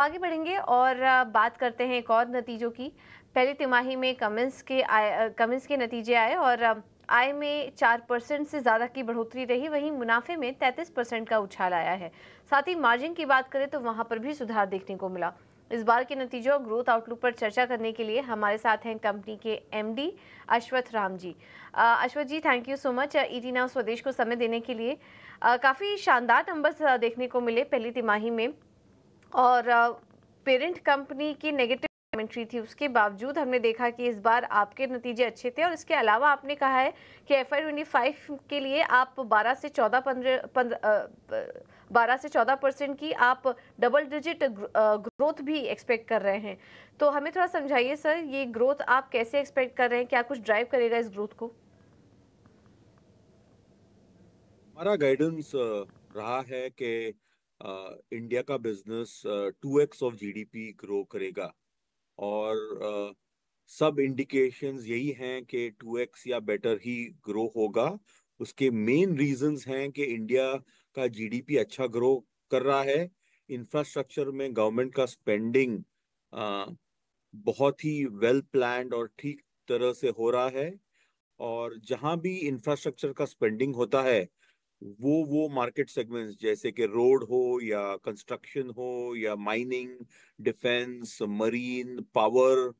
आगे बढ़ेंगे और बात करते हैं एक और नतीजों की पहले तिमाही में कमिंस के आए कमिंस के नतीजे आए और आय में चार परसेंट से ज़्यादा की बढ़ोतरी रही वहीं मुनाफे में तैंतीस परसेंट का उछाल आया है साथ ही मार्जिन की बात करें तो वहाँ पर भी सुधार देखने को मिला इस बार के नतीजों और ग्रोथ आउटलुक पर चर्चा करने के लिए हमारे साथ हैं कंपनी के MD Ashwath Ram ji Ashwath ji thank you so much ET Now Swadesh को समय देने के लिए काफ़ी शानदार नंबर्स देखने को मिले पहली तिमाही में और पेरेंट कंपनी की नेगेटिव कमेंट्री थी उसके बावजूद हमने देखा कि इस बार आपके नतीजे अच्छे थे और इसके अलावा आपने कहा है कि एफ आई ट्वेंटी फाइव के लिए आप 12 से 14 पंद्रह बारह से 14 परसेंट की आप डबल डिजिट ग्रोथ भी एक्सपेक्ट कर रहे हैं तो हमें थोड़ा समझाइए सर ये ग्रोथ आप कैसे एक्सपेक्ट कर रहे हैं क्या कुछ ड्राइव करेगा इस ग्रोथ को हमारा गाइडेंस रहा है कि इंडिया का business two X of GDP grow करेगा और सब इंडिकेशंस यही हैं कि टू एक्स या बेटर ही ग्रो होगा उसके मेन रीजंस हैं कि इंडिया का जीडीपी अच्छा ग्रो कर रहा है इंफ्रास्ट्रक्चर में गवर्नमेंट का स्पेंडिंग बहुत ही वेल प्लान और ठीक तरह से हो रहा है और जहां भी इंफ्रास्ट्रक्चर का स्पेंडिंग होता है वो वो मार्केट सेगमेंट्स जैसे कि रोड हो या कंस्ट्रक्शन हो या माइनिंग डिफेंस मरीन पावर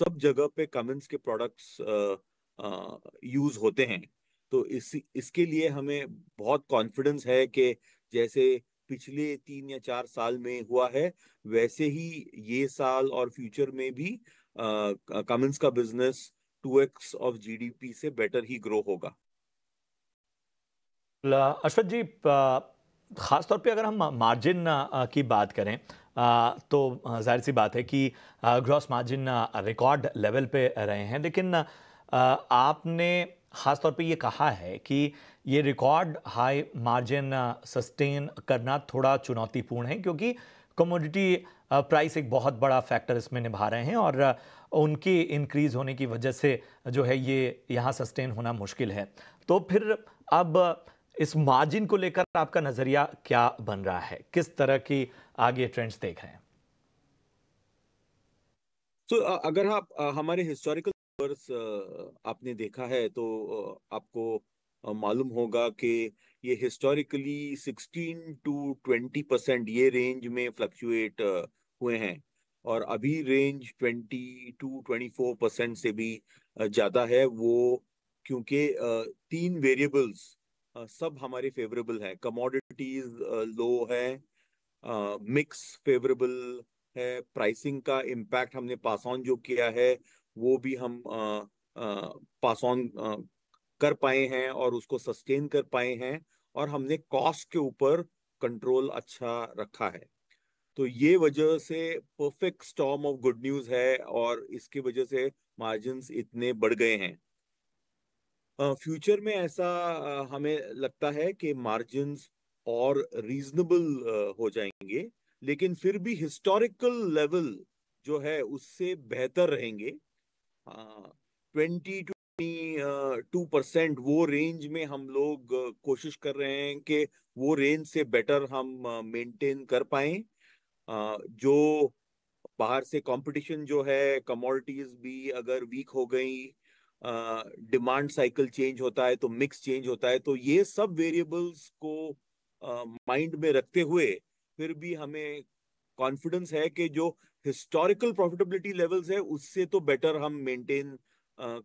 सब जगह पे कमेंस के प्रोडक्ट्स यूज होते हैं तो इस इसके लिए हमें बहुत कॉन्फिडेंस है कि जैसे पिछले तीन या चार साल में हुआ है वैसे ही ये साल और फ्यूचर में भी कमेंस का business two X of GDP से बेटर ही ग्रो होगा अश्वथ जी ख़ास तौर पे अगर हम मार्जिन की बात करें तो जाहिर सी बात है कि ग्रॉस मार्जिन रिकॉर्ड लेवल पे रहे हैं लेकिन आपने ख़ास तौर पे ये कहा है कि ये रिकॉर्ड हाई मार्जिन सस्टेन करना थोड़ा चुनौतीपूर्ण है क्योंकि कमोडिटी प्राइस एक बहुत बड़ा फैक्टर इसमें निभा रहे हैं और उनकी इंक्रीज़ होने की वजह से जो है ये यहाँ सस्टेन होना मुश्किल है तो फिर अब इस मार्जिन को लेकर आपका नजरिया क्या बन रहा है किस तरह की आगे ट्रेंड्स देख रहे हैं तो अगर आप हमारे हिस्टोरिकल आपने देखा है तो आपको मालूम होगा कि ये हिस्टोरिकली 16 टू 20 परसेंट ये रेंज में फ्लक्चुएट हुए हैं और अभी रेंज 20 टू 24 परसेंट से भी ज़्यादा है वो क्योंकि तीन वेरिएबल्स सब हमारी फेवरेबल है कमोडिटीज लो है मिक्स फेवरेबल है प्राइसिंग का इम्पैक्ट हमने पास ऑन जो किया है वो भी हम पास ऑन कर पाए हैं और उसको सस्टेन कर पाए हैं और हमने कॉस्ट के ऊपर कंट्रोल अच्छा रखा है तो ये वजह से perfect storm of good news है और इसकी वजह से मार्जिन इतने बढ़ गए हैं फ्यूचर में ऐसा हमें लगता है कि मार्जिन और रीजनेबल हो जाएंगे लेकिन फिर भी हिस्टोरिकल लेवल जो है उससे बेहतर रहेंगे ट्वेंटी टू परसेंट वो रेंज में हम लोग कोशिश कर रहे हैं कि वो रेंज से बेटर हम मेंटेन कर पाए जो बाहर से कंपटीशन जो है कमोडिटीज भी अगर वीक हो गई डिमांड साइकिल चेंज होता है तो मिक्स चेंज होता है तो ये सब वेरिएबल्स को माइंड में रखते हुए फिर भी हमें कॉन्फिडेंस है कि जो हिस्टोरिकल प्रॉफिटेबिलिटी लेवल्स है उससे तो बेटर हम मेंटेन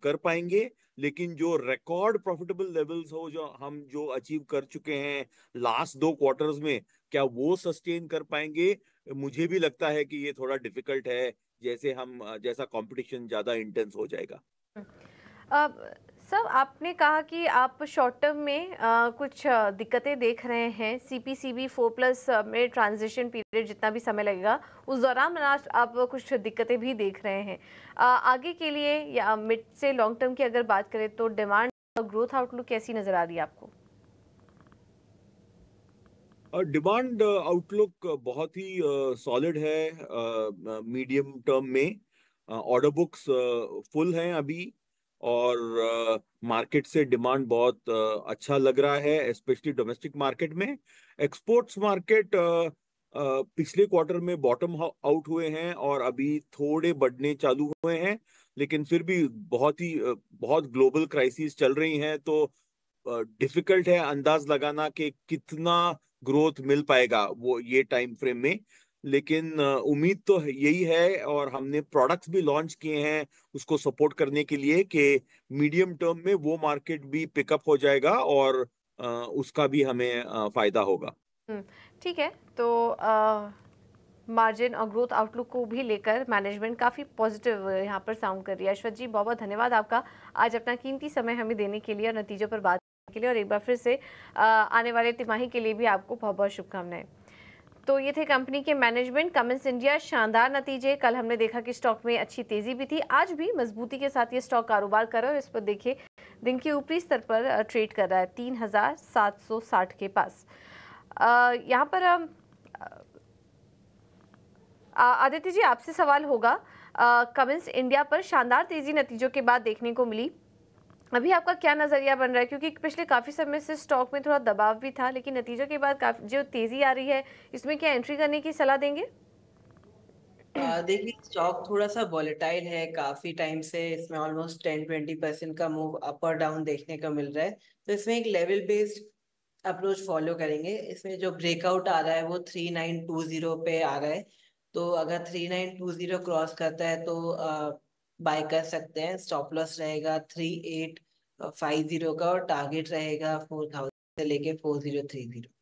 कर पाएंगे लेकिन जो रिकॉर्ड प्रॉफिटेबल लेवल्स हो जो हम जो अचीव कर चुके हैं लास्ट दो क्वार्टर्स में क्या वो सस्टेन कर पाएंगे मुझे भी लगता है कि ये थोड़ा डिफिकल्ट है जैसे हम जैसा कंपटीशन ज्यादा इंटेंस हो जाएगा हम्म। सर आपने कहा कि आप शॉर्ट टर्म में आ, कुछ दिक्कतें देख रहे हैं C P C B four plus में ट्रांजिशन पीरियड जितना भी समय लगेगा उस दौरान आप कुछ दिक्कतें भी देख रहे हैं आ, आगे के लिए या मिड से लॉन्ग टर्म की अगर बात करें तो डिमांड ग्रोथ आउटलुक कैसी नज़र आ रही है आपको डिमांड आउटलुक बहुत ही सॉलिड है मीडियम टर्म में ऑर्डर बुक्स फुल हैं अभी और मार्केट से डिमांड बहुत अच्छा लग रहा है स्पेशली डोमेस्टिक मार्केट में एक्सपोर्ट्स मार्केट पिछले क्वार्टर में बॉटम आउट हुए हैं और अभी थोड़े बढ़ने चालू हुए हैं लेकिन फिर भी बहुत ही बहुत ग्लोबल क्राइसिस चल रही हैं तो डिफिकल्ट है अंदाज लगाना कि कितना ग्रोथ मिल पाएगा वो ये टाइम फ्रेम में लेकिन उम्मीद तो यही है और हमने प्रोडक्ट्स भी लॉन्च किए हैं उसको सपोर्ट करने के लिए कि मीडियम टर्म में वो मार्केट भी पिकअप हो जाएगा और उसका भी हमें फायदा होगा हम्म, ठीक है तो मार्जिन और ग्रोथ आउटलुक को भी लेकर मैनेजमेंट काफ़ी पॉजिटिव यहाँ पर साउंड कर रही है अश्वत जी बहुत बहुत धन्यवाद आपका आज अपना कीमती समय हमें देने के लिए और नतीजों पर बात करने के लिए और एक बार फिर से आने वाले तिमाही के लिए भी आपको बहुत बहुत शुभकामनाएं तो ये थे कंपनी के मैनेजमेंट कमेंस इंडिया शानदार नतीजे कल हमने देखा कि स्टॉक में अच्छी तेजी भी थी आज भी मजबूती के साथ ये स्टॉक कारोबार कर रहा है और इस पर देखिए दिन के ऊपरी स्तर पर ट्रेड कर रहा है तीन हजार सात सौ साठ के पास यहाँ पर आदित्य जी आपसे सवाल होगा कमेंस इंडिया पर शानदार तेजी नतीजों के बाद देखने को मिली अभी आपका क्या नज़रिया बन रहा है क्योंकि पिछले काफ़ी समय से स्टॉक में थोड़ा दबाव भी था लेकिन नतीजों के बाद काफी जो तेज़ी आ रही है इसमें क्या एंट्री करने की सलाह देंगे देखिए स्टॉक थोड़ा सा वॉलेटाइल है काफी टाइम से इसमें ऑलमोस्ट टेन ट्वेंटी परसेंट का मूव अप और डाउन देखने का मिल रहा है तो इसमें एक लेवल बेस्ड अप्रोच फॉलो करेंगे इसमें जो ब्रेकआउट आ रहा है वो थ्री नाइन टू जीरो पे आ रहा है तो अगर three nine two zero cross करता है तो बाय कर सकते हैं स्टॉप लॉस रहेगा थ्री एट फाइव जीरो का और टारगेट रहेगा फोर थाउजेंड से लेके फोर जीरो थ्री जीरो